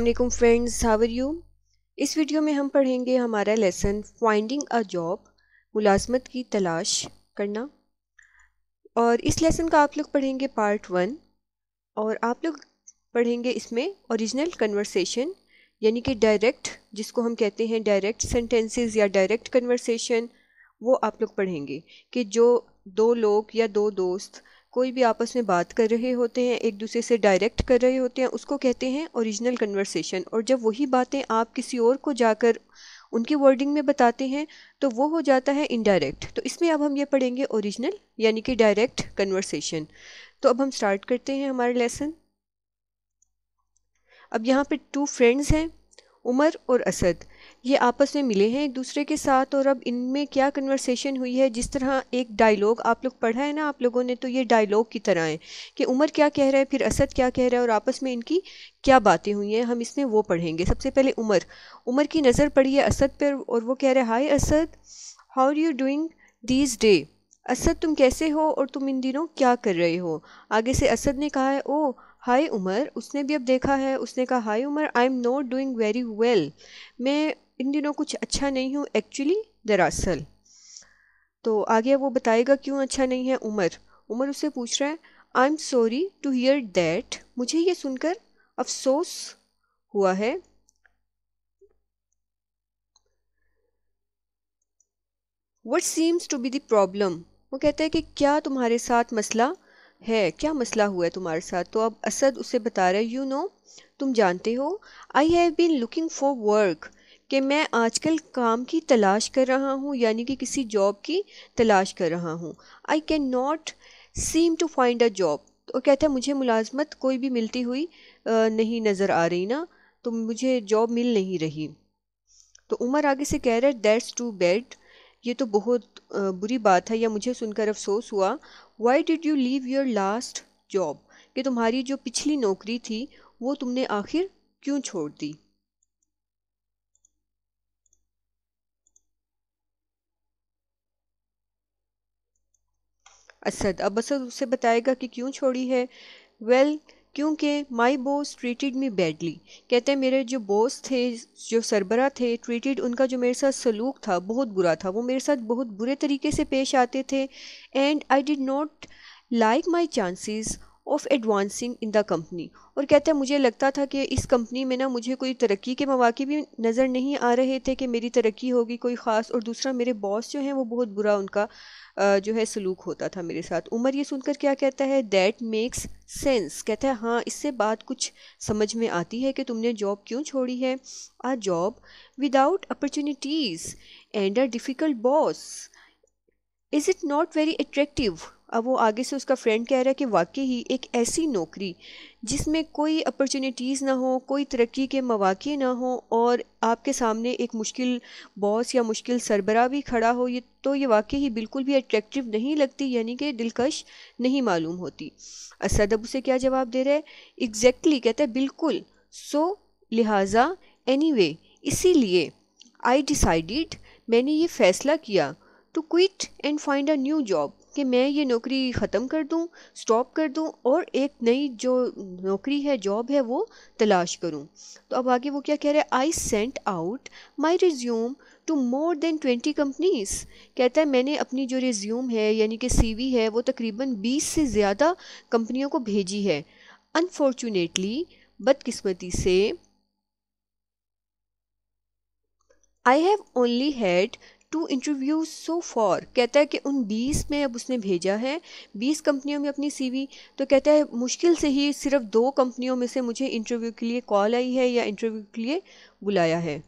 अल्लाम friends how are you इस video में हम पढ़ेंगे हमारा लेसन फाइंडिंग अ जॉब मुलाजमत की तलाश करना और इस लेसन का आप लोग पढ़ेंगे पार्ट वन और आप लोग पढ़ेंगे इसमें ओरिजिनल कन्वर्सेशन यानी कि डायरेक्ट जिसको हम कहते हैं डायरेक्ट सेंटेंसेस या डायरेक्ट कन्वर्सेशन वो आप लोग पढ़ेंगे कि जो दो लोग या दो दोस्त कोई भी आपस में बात कर रहे होते हैं एक दूसरे से डायरेक्ट कर रहे होते हैं उसको कहते हैं ओरिजिनल कन्वर्सेशन और जब वही बातें आप किसी और को जाकर उनकी वर्डिंग में बताते हैं तो वो हो जाता है इनडायरेक्ट तो इसमें अब हम ये पढ़ेंगे ओरिजिनल यानी कि डायरेक्ट कन्वर्सेशन तो अब हम स्टार्ट करते हैं हमारा लेसन अब यहाँ पे टू फ्रेंड्स हैं उमर और असद ये आपस में मिले हैं एक दूसरे के साथ और अब इनमें क्या कन्वर्सेशन हुई है जिस तरह एक डायलॉग आप लोग पढ़ा है ना आप लोगों ने तो ये डायलॉग की तरह है कि उमर क्या कह रहा है फिर असद क्या कह रहा है और आपस में इनकी क्या बातें हुई हैं हम इसमें वो पढ़ेंगे सबसे पहले उमर उमर की नज़र पड़ी है असद पर और वो कह रहे हैं hi Asad how are you doing these day Asad तुम कैसे हो और तुम इन दिनों क्या कर रहे हो आगे से असद ने कहा है ओ हाय उमर उसने भी अब देखा है उसने कहा hi Umar I am not doing very well मैं इन दिनों कुछ अच्छा नहीं हूँ एक्चुअली दरअसल तो आगे वो बताएगा क्यों अच्छा नहीं है उमर उमर उससे पूछ रहा है I am sorry to hear that मुझे ये सुनकर अफसोस हुआ है what seems to be the problem वो कहते हैं कि क्या तुम्हारे साथ मसला है क्या मसला हुआ है तुम्हारे साथ तो अब असद उसे बता रहे यू नो तुम जानते हो I have been looking for work कि मैं आजकल काम की तलाश कर रहा हूँ यानी कि किसी जॉब की तलाश कर रहा हूँ I can not seem to find a job तो कहता है मुझे मुलाजमत कोई भी मिलती हुई नहीं नज़र आ रही ना तो मुझे जॉब मिल नहीं रही तो उमर आगे से कह रहा है दैट्स टू बैड ये तो बहुत बुरी बात है या मुझे सुनकर अफसोस हुआ why did you leave your last job कि तुम्हारी जो पिछली नौकरी थी वो तुमने आखिर क्यों छोड़ दी असद अब असद उसे बताएगा कि क्यों छोड़ी है वेल well, क्योंकि my boss treated me badly कहते हैं मेरे जो बॉस थे जो सरबरा थे ट्रीटेड उनका जो मेरे साथ सलूक था बहुत बुरा था वो मेरे साथ बहुत बुरे तरीके से पेश आते थे and I did not like my chances of advancing in the company और कहता है मुझे लगता था कि इस कंपनी में ना मुझे कोई तरक्की के मौाक़े भी नज़र नहीं आ रहे थे कि मेरी तरक्की होगी कोई ख़ास और दूसरा मेरे बॉस जो हैं वो बहुत बुरा उनका जो है सलूक होता था मेरे साथ उमर ये सुनकर क्या कहता है दैट मेक्स सेंस कहता है हाँ इससे बात कुछ समझ में आती है कि तुमने जॉब क्यों छोड़ी है a job without opportunities and a difficult boss is it not very attractive अब वो आगे से उसका फ्रेंड कह रहा है कि वाकई ही एक ऐसी नौकरी जिसमें कोई अपॉर्चुनिटीज़ ना हो कोई तरक्की के मौाक़े ना हो और आपके सामने एक मुश्किल बॉस या मुश्किल सरबरा भी खड़ा हो ये तो ये वाकई ही बिल्कुल भी अट्रैक्टिव नहीं लगती यानी कि दिलकश नहीं मालूम होती असद अब उसे क्या जवाब दे रहा है एग्जैक्टली exactly, कहता है बिल्कुल सो लिहाजा एनी anyway, इसीलिए आई डिसाइडिड मैंने ये फ़ैसला किया to quit and find a new job कि मैं ये नौकरी ख़त्म कर दूं स्टॉप कर दूं और एक नई जो नौकरी है जॉब है वो तलाश करूं तो अब आगे वो क्या कह रहा है I sent out my resume to more than twenty companies कहता है मैंने अपनी जो रिज्यूम है यानी कि सी है वो तकरीबन बीस से ज़्यादा कंपनियों को भेजी है अनफॉर्चुनेटली बदकस्मती से I have only had two interview so far कहता है कि उन बीस में अब उसने भेजा है बीस कंपनियों में अपनी सीवी तो कहता है मुश्किल से ही सिर्फ दो कंपनियों में से मुझे इंटरव्यू के लिए कॉल आई है या इंटरव्यू के लिए बुलाया है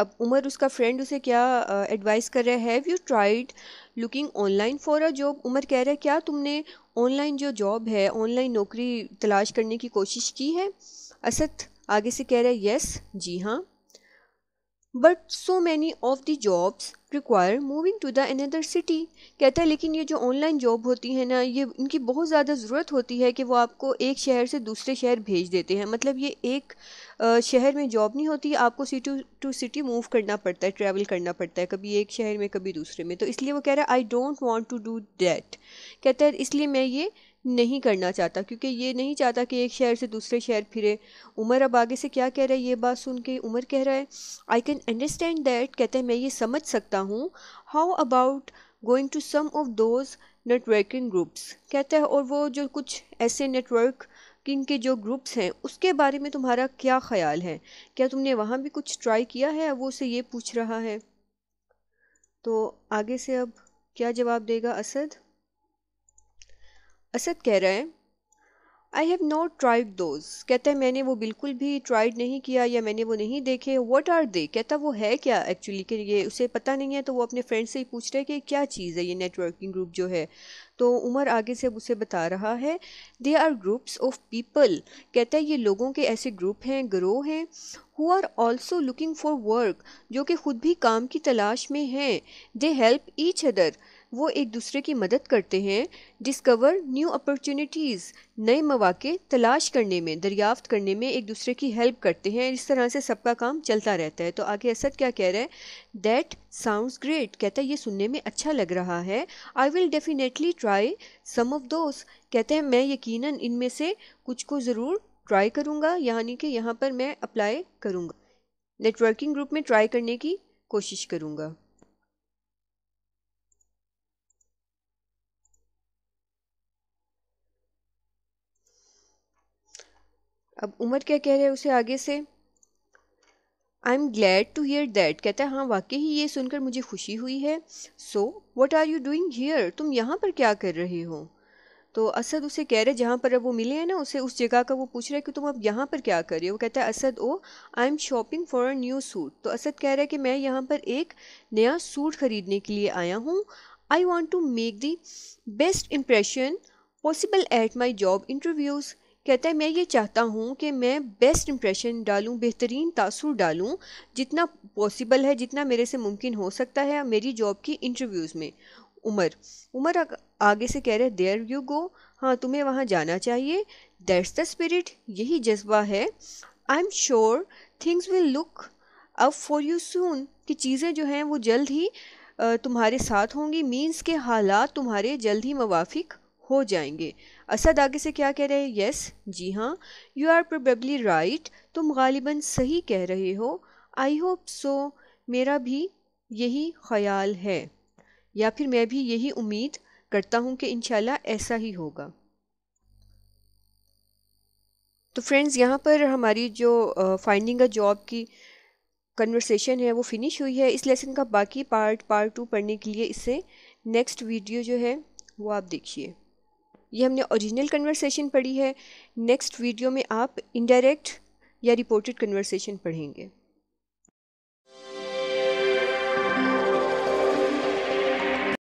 अब उमर उसका फ्रेंड उसे क्या एडवाइस कर रहा है have you tried looking online for a job Umar कह रहा है क्या तुमने ऑनलाइन जो जॉब है ऑनलाइन नौकरी तलाश करने की कोशिश की है असद आगे से कह रहे हैं यस जी हाँ but so many of the jobs require moving to the another city कहता है लेकिन ये जो ऑनलाइन जॉब होती है ना ये इनकी बहुत ज़्यादा ज़रूरत होती है कि वो आपको एक शहर से दूसरे शहर भेज देते हैं मतलब ये एक शहर में जॉब नहीं होती आपको सिटी टू सिटी मूव करना पड़ता है ट्रैवल करना पड़ता है कभी एक शहर में कभी दूसरे में तो इसलिए वो कह रहा है I don't want to do that कहता है इसलिए मैं ये नहीं करना चाहता क्योंकि ये नहीं चाहता कि एक शहर से दूसरे शहर फिरे उमर अब आगे से क्या कह रहा है ये बात सुन के उमर कह रहा है आई कैन अंडरस्टैंड दैट कहते हैं मैं ये समझ सकता हूँ how about going to some of those networking groups कहते हैं और वो जो कुछ ऐसे नेटवर्क किंग के जो ग्रुप्स हैं उसके बारे में तुम्हारा क्या ख्याल है क्या तुमने वहाँ भी कुछ ट्राई किया है वो उसे ये पूछ रहा है तो आगे से अब क्या जवाब देगा असद असद कह रहे हैं I have not tried those कहता है मैंने वो बिल्कुल भी ट्राइड नहीं किया या मैंने वो नहीं देखे वट आर दे कहता वो है क्या एक्चुअली कि ये उसे पता नहीं है तो वो अपने फ्रेंड से ही पूछ रहे हैं कि क्या चीज़ है ये नेटवर्किंग ग्रुप जो है तो उमर आगे से उसे बता रहा है there are groups of people कहता है ये लोगों के ऐसे ग्रुप हैं ग्रो हैं who are also looking for work जो कि ख़ुद भी काम की तलाश में हैं दे हेल्प ईच अदर वो एक दूसरे की मदद करते हैं डिस्कवर न्यू अपॉर्चुनिटीज़ नए मौाक़े तलाश करने में दरियाफ़त करने में एक दूसरे की हेल्प करते हैं इस तरह से सबका काम चलता रहता है तो आगे असद क्या कह रहा है दैट साउंड्स ग्रेट कहता है ये सुनने में अच्छा लग रहा है I will definitely try some of those कहते हैं मैं यकीन इनमें से कुछ को ज़रूर ट्राई करूँगा यानी कि यहाँ पर मैं अप्लाई करूँगा नेटवर्किंग ग्रुप में ट्राई करने की कोशिश करूँगा अब उमर क्या कह रहे हैं उसे आगे से I am glad to hear that कहता है हाँ वाकई ही ये सुनकर मुझे खुशी हुई है so what are you doing here तुम यहाँ पर क्या कर रहे हो तो असद उसे कह रहे जहाँ पर अब वो मिले हैं ना उसे उस जगह का वो पूछ रहा है कि तुम अब यहाँ पर क्या कर रहे हो कहता है Asad oh I am shopping for a new suit तो असद कह रहा है कि मैं यहाँ पर एक नया सूट ख़रीदने के लिए आया हूँ I want to make the best impression possible at my job interviews कहता है मैं ये चाहता हूँ कि मैं बेस्ट इम्प्रेशन डालूँ बेहतरीन तासुर डालूँ जितना पॉसिबल है जितना मेरे से मुमकिन हो सकता है मेरी जॉब की इंटरव्यूज़ में उमर उमर आगे से कह रहे हैं देयर यू गो हाँ तुम्हें वहाँ जाना चाहिए दैट्स द स्पिरिट यही जज्बा है I am sure things will look up for you soon कि चीज़ें जो हैं वो जल्द ही तुम्हारे साथ होंगी मीन्स के हालात तुम्हारे जल्द ही मवाफिक हो जाएंगे असद आगे से क्या कह रहे हैं यस जी हाँ यू आर प्रोबेबली राइट तुम गालिबा सही कह रहे हो आई होप सो मेरा भी यही ख्याल है या फिर मैं भी यही उम्मीद करता हूँ कि इन ऐसा ही होगा तो फ्रेंड्स यहाँ पर हमारी जो फाइंडिंग अ जॉब की कन्वर्सेशन है वो फिनिश हुई है इस लेसन का बाकी पार्ट पार्ट टू पढ़ने के लिए इसे नेक्स्ट वीडियो जो है वो आप देखिए ये हमने ओरिजिनल कन्वर्सेशन पढ़ी है नेक्स्ट वीडियो में आप इनडायरेक्ट या रिपोर्टेड कन्वर्सेशन पढ़ेंगे